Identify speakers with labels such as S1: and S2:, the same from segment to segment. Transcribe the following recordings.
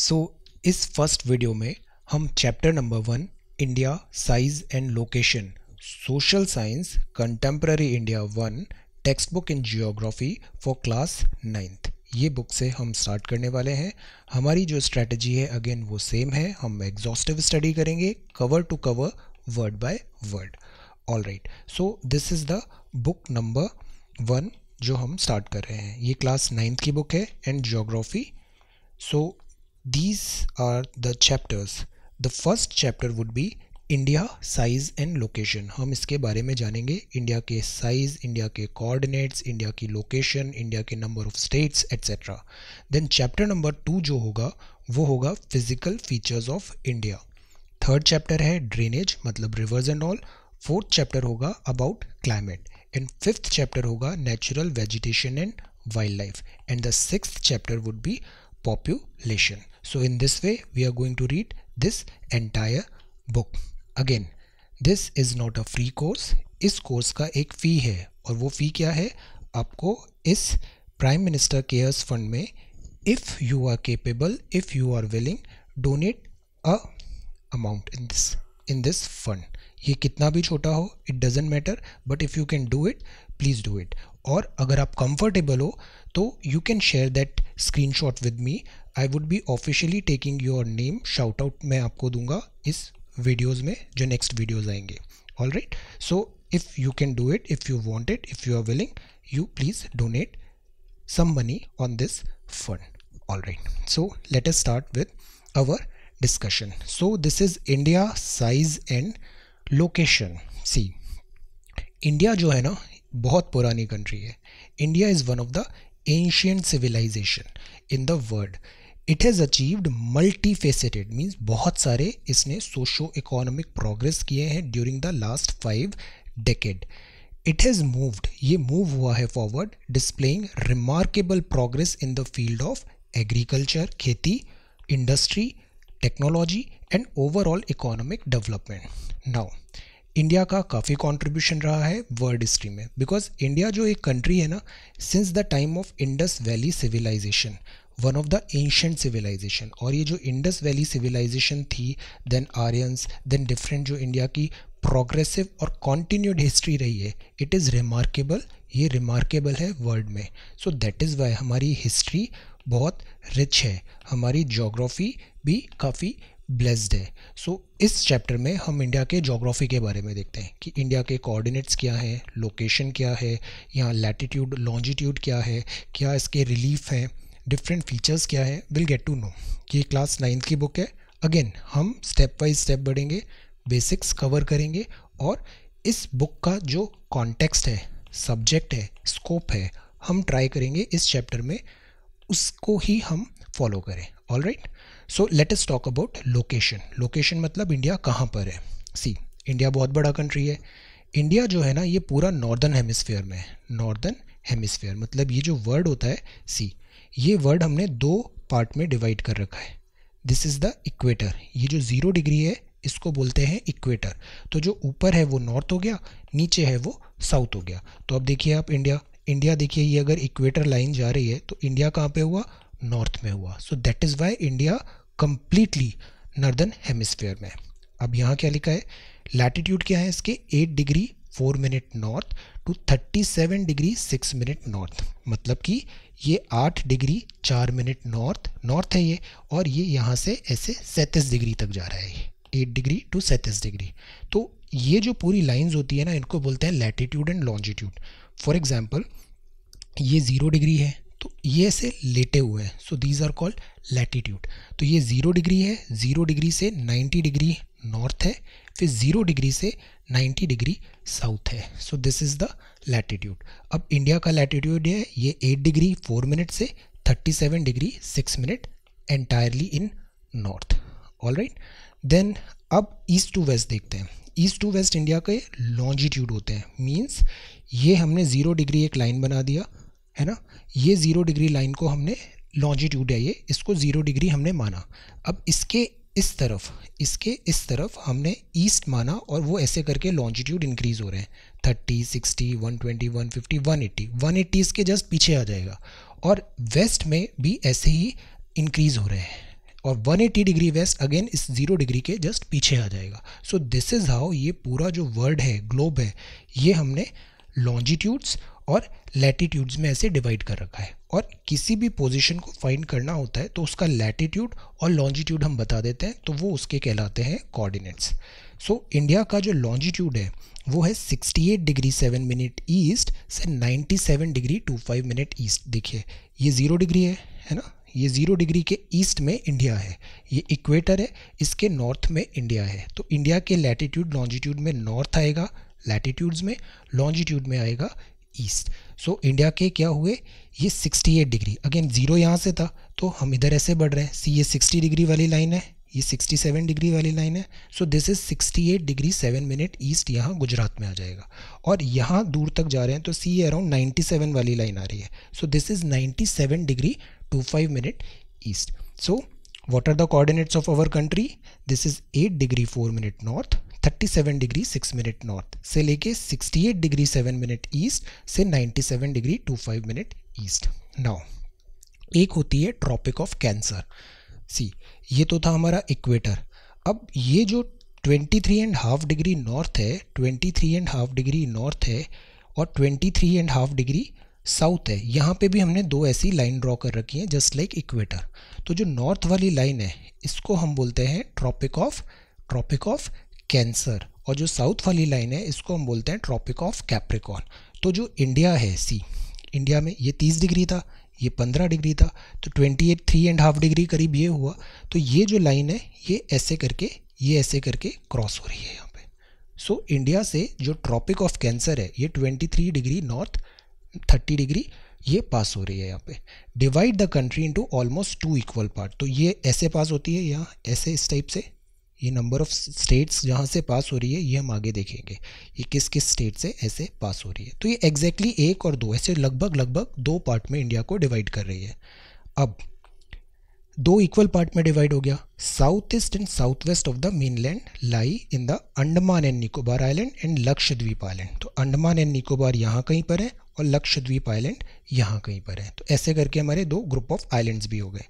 S1: सो so, इस first video में हम chapter number one India size and location social science contemporary India one text book in geography for class ninth ये book से हम start करने वाले हैं हमारी जो स्ट्रेटजी है अगेन वो सेम है हम एग्जॉस्टिव स्टडी करेंगे cover to cover word by word all right so this is the book number one जो हम स्टार्ट कर रहे हैं ये क्लास नाइन्थ की बुक है and geography so These are the chapters. The first chapter would be India size and location हम इसके बारे में जानेंगे इंडिया के साइज़ इंडिया के कोऑर्डिनेट्स इंडिया की लोकेशन इंडिया के number of states etcetera then chapter number two जो होगा वो होगा physical features of India third chapter है ड्रेनेज मतलब rivers and all fourth chapter होगा about climate and fifth chapter होगा natural vegetation and wild life and the six chapter would be population So in this way, we are going to read this entire book. Again, this is not a free course इस course का एक फ़ी है और वो फ़ी क्या है आपको इस प्राइम मिनिस्टर केयर्स फंड में if you are capable if you are willing donate a amount in this in this fund ये कितना भी छोटा हो it doesn't matter but if you can do it please do it और अगर आप comfortable हो तो you can share that screenshot with me I would be officially taking your name shout out मैं आपको दूंगा इस वीडियोज़ में जो नेक्स्ट वीडियोज़ आएंगे all right so if you can do it if you want it if you are willing you please donate some money on this fund all right so let us start with our discussion so this is india size and location see india जो है ना बहुत पुरानी country है India is one of the ancient civilization in the world it has achieved multi faceted means बहुत सारे इसने socio economic progress किए हैं during the last five decade it has moved ये मूव हुआ है forward displaying remarkable progress in the field of agriculture खेती industry technology and overall economic development now India का काफ़ी कंट्रीब्यूशन रहा है वर्ल्ड हिस्ट्री में बिकॉज इंडिया जो एक कंट्री है ना since the time of Indus valley civilization one of the ancient civilization और ये जो इंडस वैली सिविलाइजेशन थी देन आर्यंस देन डिफरेंट जो इंडिया की प्रोग्रेसिव और कॉन्टीन्यूड हिस्ट्री रही है इट इज़ रिमार्केबल ये रिमार्केबल है वर्ल्ड में सो दैट इज़ वाई हमारी हिस्ट्री बहुत रिच है हमारी जोग्राफ़ी भी काफ़ी ब्लेस्ड है सो so, इस चैप्टर में हम इंडिया के जोग्राफ़ी के बारे में देखते हैं कि इंडिया के कोऑर्डिनेट्स क्या हैं लोकेशन क्या है यहाँ लैटिट्यूड लॉन्जिट्यूड क्या है क्या इसके रिलीफ हैं डिफरेंट फीचर्स क्या है विल गेट टू नो ये क्लास नाइन्थ की बुक है अगेन हम स्टेप बाई स्टेप बढ़ेंगे बेसिक्स कवर करेंगे और इस बुक का जो कॉन्टेक्स्ट है सब्जेक्ट है स्कोप है हम ट्राई करेंगे इस चैप्टर में उसको ही हम फॉलो करें all right so let's talk about location location मतलब इंडिया कहाँ पर है सी इंडिया बहुत बड़ा कंट्री है इंडिया जो है ना ये पूरा नॉर्दर्न हेमिसफेयर में है नॉर्दर्न हेमिसफेयर मतलब ये जो वर्ड होता है सी ये वर्ड हमने दो पार्ट में डिवाइड कर रखा है दिस इज़ द इक्वेटर ये जो ज़ीरो डिग्री है इसको बोलते हैं इक्वेटर तो जो ऊपर है वो नॉर्थ हो गया नीचे है वो साउथ हो गया तो अब देखिए आप इंडिया इंडिया देखिए ये अगर इक्वेटर लाइन जा रही है तो इंडिया कहाँ पे हुआ नॉर्थ में हुआ so that is why India completely northern hemisphere में अब यहाँ क्या लिखा है लैटिट्यूड क्या है इसके eight degree four minute north to thirty seven degree six minute north मतलब कि ये आठ डिग्री चार मिनट नॉर्थ नॉर्थ है ये और ये यहाँ से ऐसे सैंतीस डिग्री तक जा रहा है एट डिग्री टू सैंतीस डिग्री तो ये जो पूरी लाइंस होती है ना इनको बोलते हैं latitude and longitude for example ये ज़ीरो डिग्री है तो ये ऐसे लेटे हुए हैं so these are called latitude तो ये ज़ीरो डिग्री है ज़ीरो डिग्री से नाइन्टी डिग्री नॉर्थ है फिर ज़ीरो डिग्री से 90 डिग्री साउथ है so this is the latitude अब इंडिया का लैटिट्यूड है ये 8 डिग्री 4 मिनट से 37 degree 6 minute entirely in north all right then अब ईस्ट टू वेस्ट देखते हैं ईस्ट टू वेस्ट इंडिया के लॉन्जिट्यूड होते हैं मीन्स ये हमने ज़ीरो डिग्री एक लाइन बना दिया है ना ये ज़ीरो डिग्री लाइन को हमने लॉन्जिट्यूड है ये इसको ज़ीरो डिग्री हमने माना अब इसके इस तरफ इसके इस तरफ हमने ईस्ट माना और वो ऐसे करके लॉन्जिट्यूड इंक्रीज हो रहे हैं thirty sixty one twenty one fifty one eighty one eighty इसके जस्ट पीछे आ जाएगा और वेस्ट में भी ऐसे ही इंक्रीज हो रहे हैं और 180 डिग्री वेस्ट अगेन इस जीरो डिग्री के जस्ट पीछे आ जाएगा सो दिस इज़ हाउ ये पूरा जो वर्ल्ड है ग्लोब है ये हमने लॉन्जिट्यूड्स और लैटीट्यूड्स में ऐसे डिवाइड कर रखा है और किसी भी पोजीशन को फाइंड करना होता है तो उसका लैटीट्यूड और लॉन्जिट्यूड हम बता देते हैं तो वो उसके कहलाते हैं कोऑर्डिनेट्स सो so, इंडिया का जो लॉन्जिट्यूड है वो है 68 डिग्री 7 मिनट ईस्ट से 97 डिग्री 25 मिनट ईस्ट देखिए ये ज़ीरो डिग्री है है ना ये ज़ीरो डिग्री के ईस्ट में इंडिया है ये इक्वेटर है इसके नॉर्थ में इंडिया है तो इंडिया के लैटीट्यूड लॉन्जिट्यूड में नॉर्थ आएगा लैटीट्यूड्स में लॉन्जिट्यूड में आएगा ईस्ट सो इंडिया के क्या हुए ये 68 डिग्री अगेन ज़ीरो यहाँ से था तो हम इधर ऐसे बढ़ रहे हैं सी ये 60 डिग्री वाली लाइन है ये 67 डिग्री वाली लाइन है so this is 68 degree seven minute east यहाँ गुजरात में आ जाएगा और यहाँ दूर तक जा रहे हैं तो सी ये अराउंड नाइन्टी वाली लाइन आ रही है so this is ninety degree two five minute east so what are the coordinates of our country this is 8 degree 4 minute north 37 degree 6 minute north से लेके 68 डिग्री 7 मिनट ईस्ट से 97 degree 25 minute east now एक होती है tropic of cancer सी ये तो था हमारा इक्वेटर अब ये जो 23 एंड हाफ डिग्री नॉर्थ है 23 एंड हाफ डिग्री नॉर्थ है और 23 एंड हाफ डिग्री साउथ है यहाँ पे भी हमने दो ऐसी लाइन ड्रॉ कर रखी है जस्ट लाइक इक्वेटर तो जो नॉर्थ वाली लाइन है इसको हम बोलते हैं tropic of tropic of cancer और जो साउथ वाली लाइन है इसको हम बोलते हैं ट्रॉपिक ऑफ कैप्रिकॉन तो जो इंडिया है सी इंडिया में ये तीस डिग्री था ये पंद्रह डिग्री था तो twenty eight three and half degree करीब ये हुआ तो ये जो लाइन है ये ऐसे करके ये ऐसे करके क्रॉस हो रही है यहाँ पे सो so, इंडिया से जो ट्रॉपिक ऑफ कैंसर है ये twenty three degree north thirty degree ये पास हो रही है यहाँ पे divide the country into almost two equal part तो ये ऐसे पास होती है यहाँ ऐसे इस टाइप से ये नंबर ऑफ स्टेट्स जहाँ से पास हो रही है ये हम आगे देखेंगे ये किस किस स्टेट से ऐसे पास हो रही है तो ये एग्जैक्टली exactly एक और दो ऐसे लगभग लगभग दो पार्ट में इंडिया को डिवाइड कर रही है अब दो इक्वल पार्ट में डिवाइड हो गया south east and south west of the mainland lie in the Andaman and Nicobar island and Lakshadweep island तो अंडमान एंड निकोबार यहाँ कहीं पर है और लक्षद्वीप आइलैंड यहाँ कहीं पर है तो ऐसे करके हमारे दो ग्रुप ऑफ आइलैंड्स भी हो गए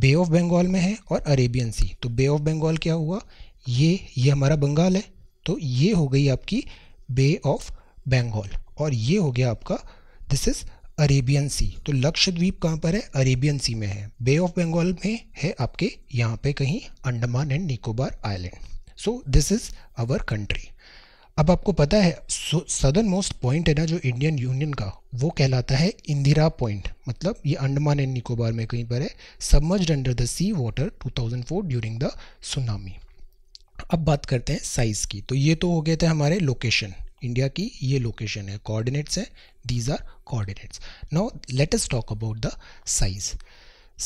S1: बे ऑफ बंगाल में है और अरेबियन सी तो बे ऑफ बंगाल क्या हुआ ये ये हमारा बंगाल है तो ये हो गई आपकी बे ऑफ बंगाल और ये हो गया आपका दिस इज़ अरेबियन सी तो लक्षद्वीप कहाँ पर है अरेबियन सी में है बे ऑफ बंगाल में है आपके यहाँ पे कहीं Andaman and Nicobar island so this is our country अब आपको पता है सदर मोस्ट पॉइंट है ना जो इंडियन यूनियन का वो कहलाता है इंदिरा पॉइंट मतलब ये अंडमान एंड निकोबार में कहीं पर है submerge under the sea water 2004 during the tsunami अब बात करते हैं साइज़ की तो ये तो हो गए थे हमारे लोकेशन इंडिया की ये लोकेशन है कोऑर्डिनेट्स है these are coordinates now let us talk about the size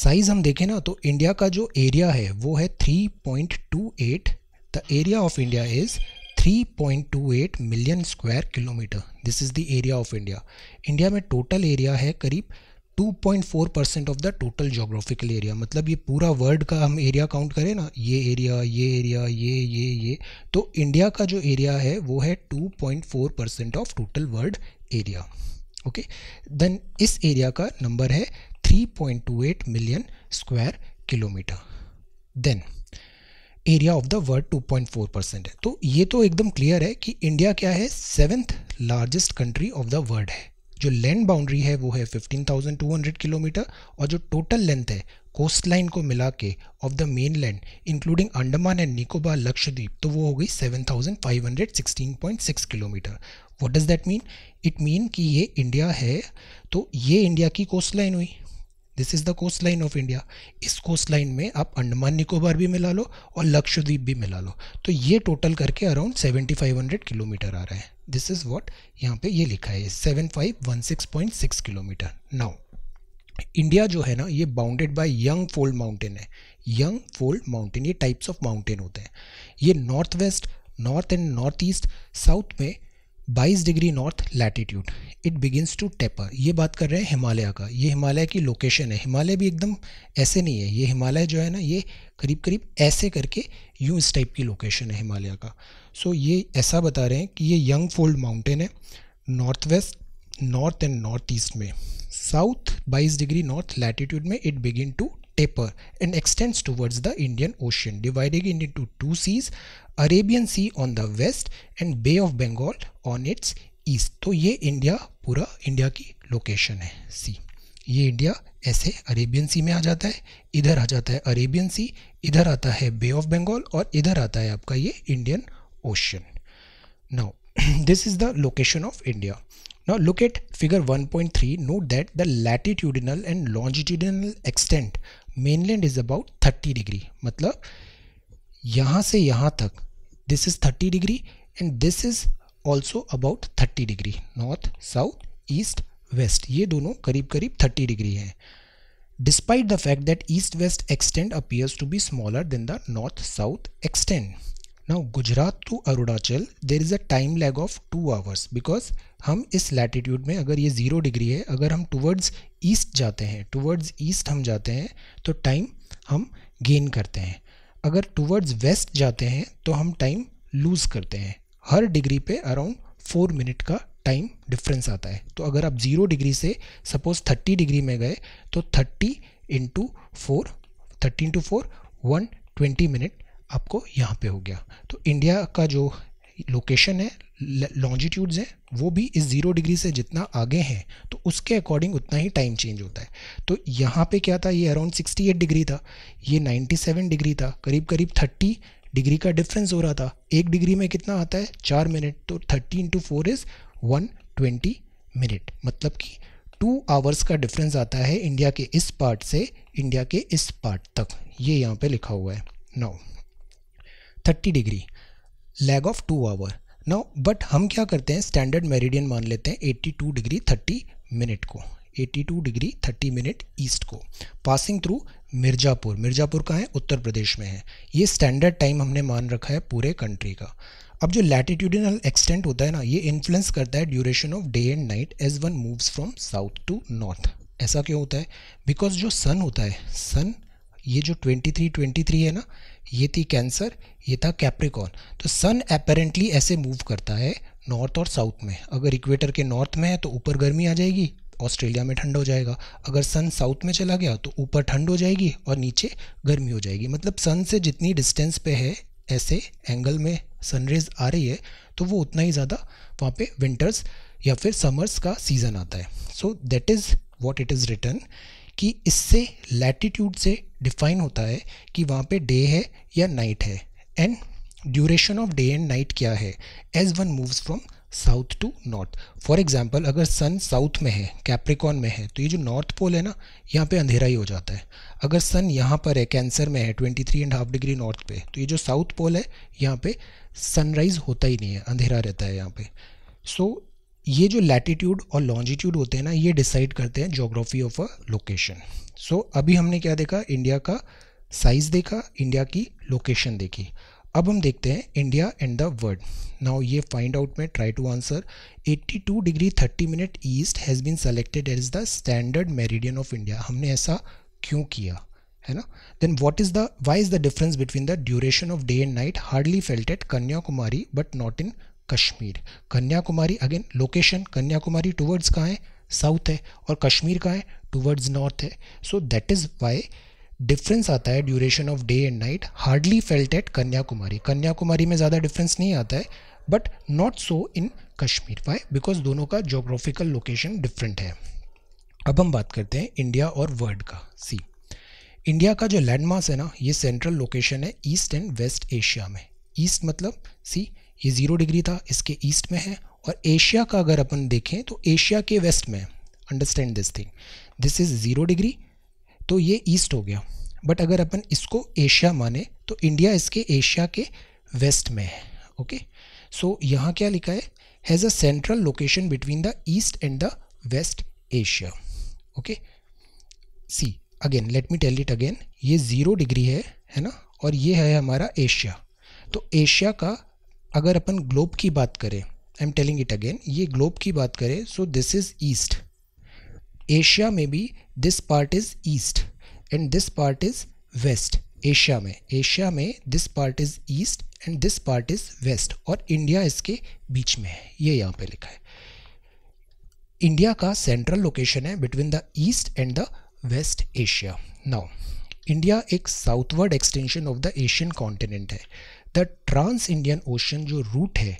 S1: size हम देखें ना तो इंडिया का जो एरिया है वो है 3.28 the area of India is 3.28 million square kilometre this is the area of India India में टोटल एरिया है करीब 2.4 percent of the total geographical area मतलब ये पूरा वर्ल्ड का हम एरिया काउंट करें ना ये एरिया ये एरिया ये ये ये तो इंडिया का जो एरिया है वो है 2.4 percent of total world area okay then इस एरिया का नंबर है 3.28 million square kilometre then area of the world 2.4 percent है तो ये तो एकदम क्लियर है कि इंडिया क्या है seventh largest country of the world है जो लैंड बाउंड्री है वो है 15,200 किलोमीटर और जो टोटल लेंथ है कोस्ट लाइन को मिला के of the main land including Andaman and Nicobar Lakshadweep तो वो हो गई 7,516.6 kilometre what does that mean it mean कि ये इंडिया है तो ये इंडिया की कोस्ट लाइन हुई this is the coast line of India इस कोस्ट लाइन में आप अंडमान निकोबार भी मिला लो और लक्षद्वीप भी मिला लो तो ये टोटल करके अराउंड 7500 किलोमीटर आ रहा है दिस इज़ वॉट यहाँ पे ये लिखा है 7516.6 किलोमीटर नाउ इंडिया जो है ना ये bounded by young fold mountain है यंग फोल्ड माउंटेन ये टाइप्स ऑफ माउंटेन होते हैं ये north west north and north east south में 22 degree north latitude it begins to taper ये बात कर रहे हैं हिमालय का ये हिमालय की लोकेशन है हिमालय भी एकदम ऐसे नहीं है ये हिमालय जो है ना ये करीब करीब ऐसे करके यूँ इस टाइप की लोकेशन है हिमालय का सो so, ये ऐसा बता रहे हैं कि ये यंग फोल्ड माउंटेन है north west north and north east में साउथ 22 डिग्री नॉर्थ लैटीट्यूड में it begin to taper and extends towards the Indian Ocean, dividing it into two seas, Arabian Sea on the west and Bay of Bengal on its east तो ये India पूरा India की location है सी ये India ऐसे Arabian सी में आ जाता है इधर आ जाता है अरेबियन सी इधर आता है बे ऑफ बंगाल और इधर आता है आपका ये Indian ocean now this is the location of India Now look at figure 1.3. Note that the latitudinal and longitudinal extent mainland is about thirty degree मतलब यहाँ से यहाँ तक this is thirty degree and this is also about thirty degree north south east west ये दोनों करीब करीब thirty degree है despite the fact that east west extend appears to be smaller than the north south extend now Gujarat to Arunachal there is a time lag of two hours because हम इस latitude में अगर ये ज़ीरो डिग्री है अगर हम towards east जाते हैं टूवर्ड्स ईस्ट हम जाते हैं तो टाइम हम गेन करते हैं अगर टूवर्ड्स वेस्ट जाते हैं तो हम टाइम लूज़ करते हैं हर डिग्री पे अराउंड फोर मिनट का टाइम डिफरेंस आता है तो अगर आप ज़ीरो डिग्री से सपोज थर्टी डिग्री में गए तो thirty into four thirty into four one twenty minute आपको यहाँ पे हो गया तो इंडिया का जो लोकेशन है लॉन्जिट्यूड्स हैं वो भी इस ज़ीरो डिग्री से जितना आगे हैं तो उसके अकॉर्डिंग उतना ही टाइम चेंज होता है तो यहाँ पे क्या था ये अराउंड 68 डिग्री था ये 97 डिग्री था करीब करीब 30 डिग्री का डिफरेंस हो रहा था एक डिग्री में कितना आता है चार मिनट तो thirty into four is one twenty minute मतलब कि टू आवर्स का डिफरेंस आता है इंडिया के इस पार्ट से इंडिया के इस पार्ट तक ये यहाँ पर लिखा हुआ है now thirty degree lag of two hour now but हम क्या करते हैं स्टैंडर्ड मेरिडियन मान लेते हैं eighty two degree thirty minute को eighty two degree thirty minute east को पासिंग थ्रू मिर्ज़ापुर मिर्ज़ापुर का है उत्तर प्रदेश में है ये स्टैंडर्ड टाइम हमने मान रखा है पूरे कंट्री का अब जो लैटिट्यूडिनल एक्सटेंट होता है ना ये इन्फ्लुएंस करता है duration of day and night as one moves from south to north ऐसा क्यों होता है बिकॉज जो सन होता है सन ये जो 23 23 है ना ये थी कैंसर ये था कैप्रिकॉन तो सन अपेरेंटली ऐसे मूव करता है नॉर्थ और साउथ में अगर इक्वेटर के नॉर्थ में है तो ऊपर गर्मी आ जाएगी ऑस्ट्रेलिया में ठंड हो जाएगा अगर सन साउथ में चला गया तो ऊपर ठंड हो जाएगी और नीचे गर्मी हो जाएगी मतलब सन से जितनी डिस्टेंस पे है ऐसे एंगल में सनरेज आ रही है तो वो उतना ही ज़्यादा वहाँ पे विंटर्स या फिर समर्स का सीज़न आता है so that is what it is written कि इससे लैटिट्यूड से डिफाइन होता है कि वहाँ पे डे है या नाइट है and duration of day and night क्या है as one moves from south to north for example अगर सन साउथ में है कैप्रिकॉन में है तो ये जो नॉर्थ पोल है ना यहाँ पे अंधेरा ही हो जाता है अगर सन यहाँ पर है कैंसर में है twenty three and half degree north पे तो ये जो साउथ पोल है यहाँ पे सनराइज़ होता ही नहीं है अंधेरा रहता है यहाँ पे सो ये जो लैटिट्यूड और लॉन्जिट्यूड होते हैं ना ये डिसाइड करते हैं geography of a location so अभी हमने क्या देखा इंडिया का साइज़ देखा इंडिया की लोकेशन देखी अब हम देखते हैं India and the world now ये फाइंड आउट में try to answer 82 degree 30 minute east has been selected as the standard meridian of India हमने ऐसा क्यों किया है ना then what is the why is the difference between the duration of day and night hardly felt at Kanyakumari but not in Kashmir Kanyakumari again location Kanyakumari towards कहाँ है south है और कश्मीर कहाँ है टूवर्ड्स नॉर्थ है so that is why difference आता है duration of day and night hardly felt at Kanyakumari Kanyakumari में ज़्यादा डिफरेंस नहीं आता है but not so in Kashmir why because दोनों का जोग्राफिकल लोकेशन डिफरेंट है अब हम बात करते हैं इंडिया और वर्ल्ड का सी इंडिया का जो लैंडमार्क है ना ये सेंट्रल लोकेशन है ईस्ट एंड वेस्ट एशिया में ईस्ट मतलब सी ये ज़ीरो डिग्री था इसके ईस्ट में है और एशिया का अगर अपन देखें तो एशिया के वेस्ट में understand this thing this is zero degree तो ये ईस्ट हो गया बट अगर अपन इसको एशिया माने तो इंडिया इसके एशिया के वेस्ट में है ओके सो यहाँ क्या लिखा है has a central location between the east and the west Asia okay see again let me tell it again ये ज़ीरो डिग्री है है ना और ये है हमारा एशिया तो एशिया का अगर अपन ग्लोब की बात करें I am telling it again ये ग्लोब की बात करें so this is east Asia में भी this part is east and this part is west Asia में एशिया में this part is east and this part is west और India इसके बीच में है ये यहाँ पे लिखा है इंडिया का सेंट्रल लोकेशन है between the east and the west Asia now India एक southward extension of the Asian continent है द ट्रांस इंडियन ओशन जो रूट है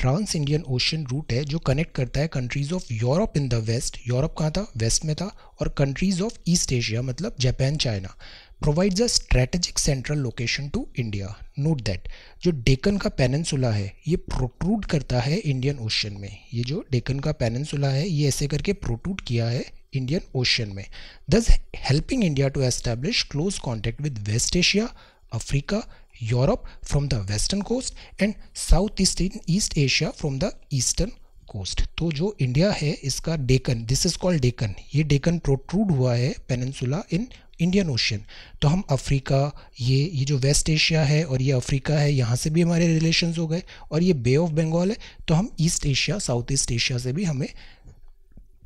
S1: ट्रांस इंडियन ओशन रूट है जो कनेक्ट करता है countries of Europe in the west Europe कहाँ था वेस्ट में था और कंट्रीज ऑफ ईस्ट एशिया मतलब Japan China provides a strategic central location to India note that जो डेकन का पेनन्सुला है ये प्रोट्रूड करता है इंडियन ओशन में ये जो डेकन का पेनन्सुला है ये ऐसे करके प्रोट्रूड किया है इंडियन ओशन में दस helping India to establish close contact with west Asia Africa Europe from the western coast and southeast in East Asia from the eastern coast तो जो इंडिया है इसका Deccan this is called Deccan ये Deccan protrude हुआ है peninsula in Indian ocean तो हम Africa ये ये जो वेस्ट एशिया है और ये अफ्रीका है यहाँ से भी हमारे relations हो गए और ये बे ऑफ Bengal है तो हम east Asia south east Asia से भी हमें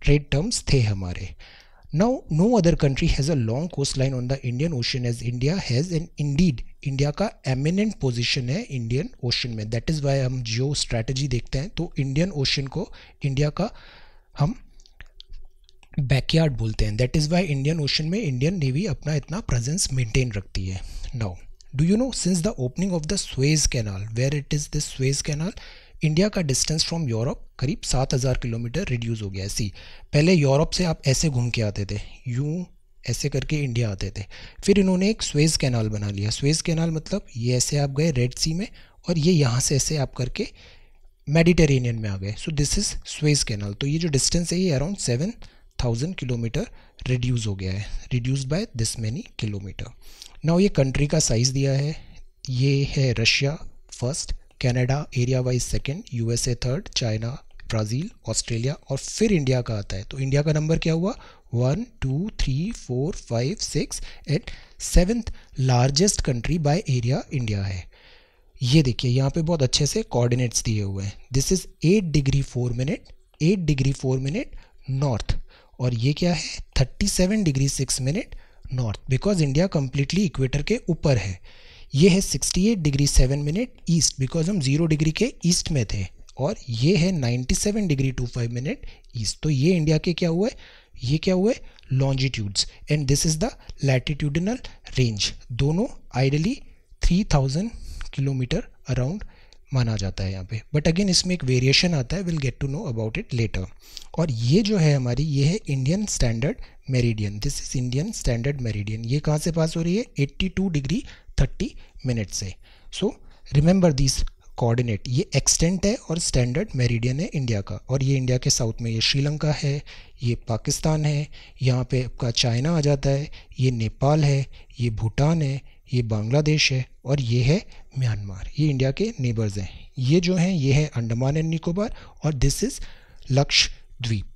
S1: ट्रेड टर्म्स थे हमारे Now, no other country has a long coastline on the Indian Ocean as India has, and indeed, India का एमिनेंट पोजीशन है इंडियन ओशन में दैट इज़ वाई हम geo strategy देखते हैं तो इंडियन ओशन को इंडिया का हम बैकयार्ड बोलते हैं that is why Indian ocean में इंडियन नेवी अपना इतना प्रेजेंस मेंटेन रखती है now do you know since the opening of the Suez canal where it is this Suez canal India का डिस्टेंस फ्रॉम यूरोप करीब सात हज़ार किलोमीटर रिड्यूस हो गया है सी पहले यूरोप से आप ऐसे घूम के आते थे यूं ऐसे करके इंडिया आते थे फिर इन्होंने एक स्वेज कैनाल बना लिया स्वेज कैनाल मतलब ये ऐसे आप गए रेड सी में और ये यहाँ से ऐसे आप करके मेडिटेरेनियन में आ गए so this is Suez canal तो ये जो डिस्टेंस है ये around seven thousand kilometre reduce हो गया है reduce by this many kilometre now ये कंट्री का साइज़ दिया है ये है Russia first Canada area wise second S A third China Brazil Australia और फिर इंडिया का आता है तो इंडिया का नंबर क्या हुआ one two three four five six eight seventh largest country by area India है ये देखिए यहाँ पे बहुत अच्छे से कोऑर्डिनेट्स दिए हुए हैं this is eight degree four minute eight degree four minute north और ये क्या है thirty seven degree six minute north because India completely equator के ऊपर है ये है 68 डिग्री 7 मिनट ईस्ट बिकॉज हम जीरो डिग्री के ईस्ट में थे और ये है 97 डिग्री 25 मिनट ईस्ट तो ये इंडिया के क्या हुआ है ये क्या हुआ है longitudes and this is the latitudinal range दोनों आइडली 3000 किलोमीटर अराउंड माना जाता है यहाँ पे बट अगेन इसमें एक वेरिएशन आता है will get to know about it later और ये जो है हमारी ये है Indian standard meridian this is Indian standard meridian ये कहाँ से पास हो रही है 82 डिग्री थर्टी मिनट से सो रिमेंबर दिस कोऑर्डिनेट ये एक्सटेंट है और स्टैंडर्ड मेरिडियन है इंडिया का और ये इंडिया के साउथ में ये श्रीलंका है ये पाकिस्तान है यहाँ पे आपका चाइना आ जाता है ये नेपाल है ये भूटान है ये बांग्लादेश है और ये है म्यांमार ये इंडिया के नेबर्स हैं ये जो हैं ये है अंडमान एंड निकोबार और दिस इज़ लक्षद्वीप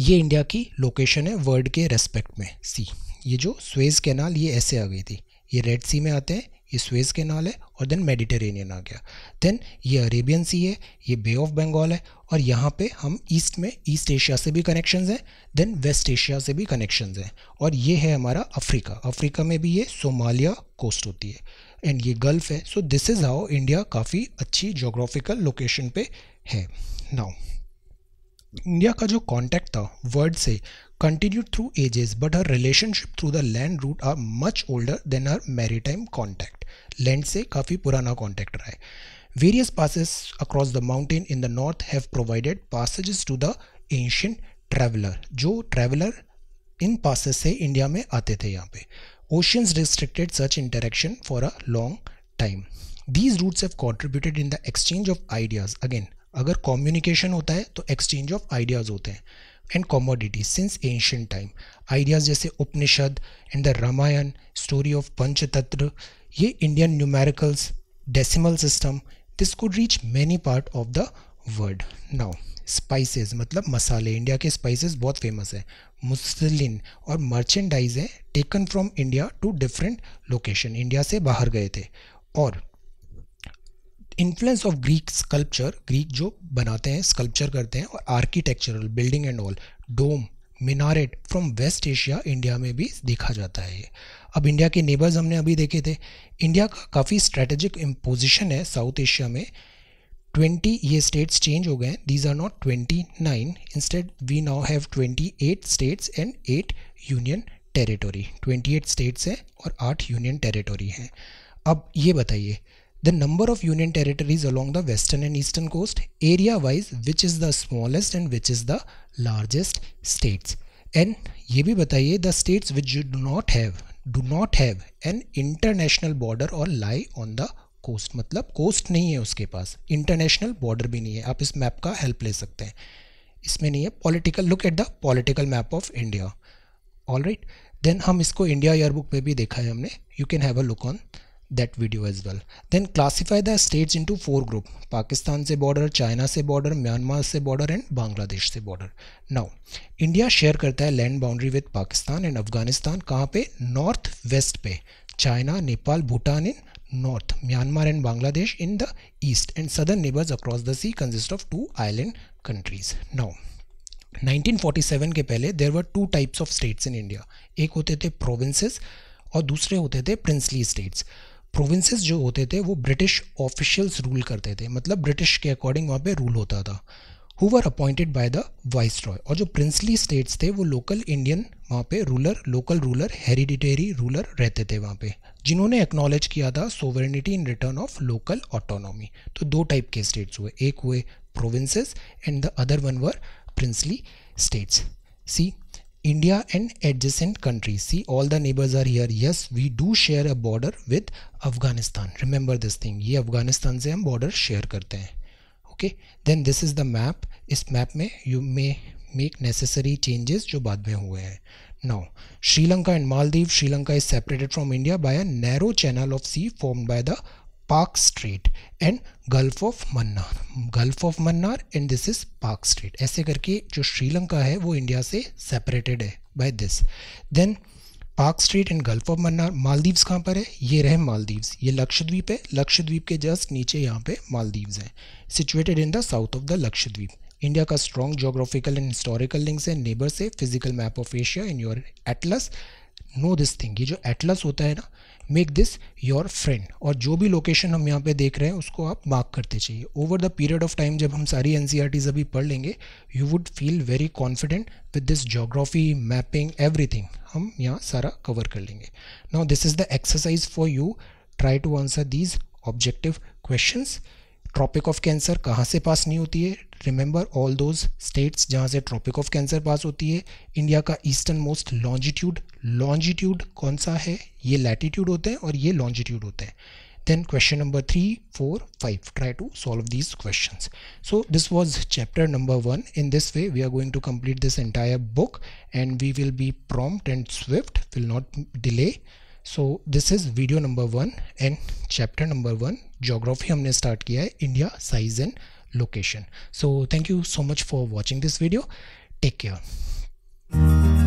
S1: ये इंडिया की लोकेशन है वर्ल्ड के रेस्पेक्ट में सी ये जो स्वेज कैनाल ये ऐसे आ गई थी ये रेड सी में आते हैं ये स्वेज नाल है और देन मेडिटेरेनियन आ गया देन ये अरेबियन सी है ये बे ऑफ बंगाल है और यहाँ पे हम ईस्ट में ईस्ट एशिया से भी कनेक्शंस हैं देन वेस्ट एशिया से भी कनेक्शंस हैं और ये है हमारा अफ्रीका अफ्रीका में भी ये सोमालिया कोस्ट होती है एंड ये गल्फ है so this is how India काफ़ी अच्छी जोग्राफिकल लोकेशन पे है नाउ इंडिया का जो कॉन्टैक्ट था वर्ल्ड से continued through ages, but her relationship through the land route are much older than her maritime contact. Land से काफ़ी पुराना कॉन्टैक्ट रहा है various passes across the mountain in the north have provided passages to the ancient traveller जो traveller इन passes से India में आते थे यहाँ पे oceans restricted such interaction for a long time these routes have contributed in the exchange of ideas again अगर communication होता है तो एक्सचेंज ऑफ आइडियाज़ होते हैं and commodity since ancient time ideas जैसे Upanishad and the Ramayana story of Panchatantra ये Indian numericals decimal system this could reach many part of the world now spices मतलब मसाले इंडिया के स्पाइसेस बहुत फेमस है मुस्लिन और मर्चेंडाइज है taken from India to different location India से बाहर गए थे और influence of Greek sculpture Greek जो बनाते हैं स्कल्पचर करते हैं और architectural building and all dome minaret from west Asia India में भी देखा जाता है ये अब इंडिया के नेबर्स हमने अभी देखे थे इंडिया का काफ़ी स्ट्रेटेजिक इम्पोजिशन है साउथ एशिया में ट्वेंटी ये स्टेट्स चेंज हो गए हैं these are not twenty nine instead we now have twenty eight states and eight union territory twenty eight states हैं और आठ यूनियन टेरिटोरी हैं अब ये बताइए The number of union territories along the western and eastern coast area wise which is the smallest and which is the largest states. And ये भी बताइए the states which you do not have do not have an international border और lie on the coast मतलब coast नहीं है उसके पास international border भी नहीं है आप इस मैप का हेल्प ले सकते हैं इसमें नहीं है political look at the political map of India all right then हम इसको इंडिया ईयर बुक में भी देखा है हमने you can have a look on that video as well. Then classify the states into four group, Pakistan se border, China se border, Myanmar se border and Bangladesh se border. Now, India share karta hai land boundary with Pakistan and Afghanistan kahan pe North west pe China, Nepal, Bhutan in north, Myanmar and Bangladesh in the east and southern neighbors across the sea consist of two island countries. Now, 1947 के पहले there were two types of states in India एक होते थे provinces और दूसरे होते थे princely states provinces जो होते थे वो ब्रिटिश ऑफिशियल्स रूल करते थे मतलब ब्रिटिश के अकॉर्डिंग वहाँ पे रूल होता था who were appointed by the viceroy और जो प्रिंसली स्टेट्स थे वो लोकल इंडियन वहाँ पे ruler local ruler hereditary ruler रहते थे वहाँ पे जिन्होंने एक्नॉलेज किया था sovereignty in return of local autonomy तो दो टाइप के स्टेट्स हुए एक हुए provinces and the other one were princely states see India and adjacent countries. See, all the neighbors are here. Yes, we do share a border with Afghanistan. Remember this thing. ये अफगानिस्तान से हम border share करते हैं okay then this is the map इस map में you may make necessary changes जो बाद में हुए हैं now Sri Lanka and Maldives Sri Lanka is separated from India by a narrow channel of sea formed by the Park Street and Gulf of Mannar Gulf of Mannar and this is Park Street ऐसे करके जो श्रीलंका है वो इंडिया से सेपरेटेड है by this then Palk strait and gulf of Mannar Maldives कहाँ पर है ये रहे मालदीव्स ये लक्षद्वीप है लक्षद्वीप के जस्ट नीचे यहाँ पे मालदीव्स हैं situated in the south of the Lakshadweep India का strong geographical and historical links है नेबर से physical map of Asia in your atlas know this thing ये जो एटलस होता है ना मेक दिस योर फ्रेंड और जो भी लोकेशन हम यहाँ पे देख रहे हैं उसको आप मार्क करते चाहिए over the period of time जब हम सारी एन e अभी पढ़ लेंगे you would feel very confident with this geography mapping everything हम यहाँ सारा कवर कर लेंगे now this is the exercise for you try to answer these objective question tropic of cancer कहाँ से पास नहीं होती है रिमेंबर ऑल दोज स्टेट्स जहाँ से ट्रॉपिक ऑफ कैंसर पास होती है इंडिया का ईस्टर्न मोस्ट लॉन्जिट्यूड लॉन्जिट्यूड कौन सा है ये लैटिट्यूड होते हैं और ये लॉन्जिट्यूड होते हैं then question number three four five try to solve these question so this was chapter number one in this way we are going to complete this entire book and we will be prompt and swift will not delay so this is video number one and chapter number one geography हमने start किया है India size and location. So thank you so much for watching this video. Take care.